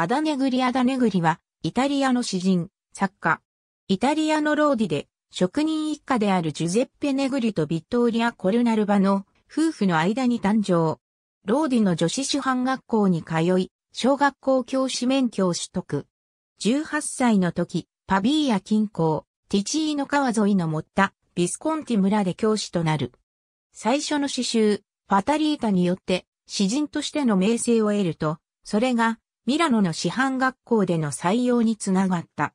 アダネグリ・アダネグリは、イタリアの詩人、作家。イタリアのローディで、職人一家であるジュゼッペ・ネグリとビットーリア・コルナルバの夫婦の間に誕生。ローディの女子師範学校に通い、小学校教師免許を取得。18歳の時、パビーヤ近郊、ティチーノ川沿いの持った、ビスコンティ村で教師となる。最初の詩集、ファタリータによって、詩人としての名声を得ると、それがミラノの師範学校での採用につながった。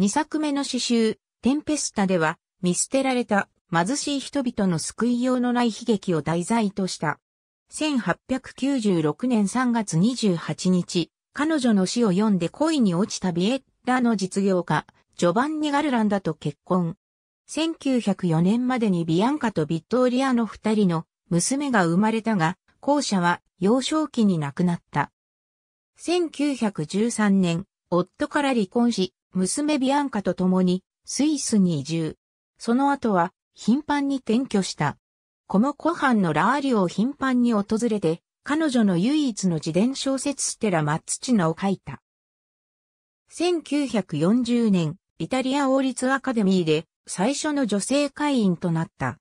2作目の詩集、テンペスタでは、見捨てられた貧しい人々の救いようのない悲劇を題材とした。1896年3月28日、彼女の詩を読んで恋に落ちたビエッラの実業家、ジョバンニ・ガルランダと結婚。1904年までにビアンカとビットーリアの二人の娘が生まれたが、後者は幼少期に亡くなった。1913年、夫から離婚し、娘ビアンカと共にスイスに移住。その後は頻繁に転居した。コモ湖畔のラーリオを頻繁に訪れて、彼女の唯一の自伝小説ステラ・マッツチナを書いた。1940年、イタリア王立アカデミーで最初の女性会員となった。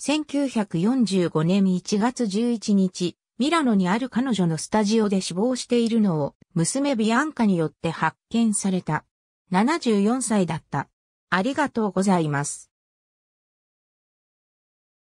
1945年1月11日、ミラノにある彼女のスタジオで死亡しているのを娘ビアンカによって発見された。74歳だった。ありがとうございます。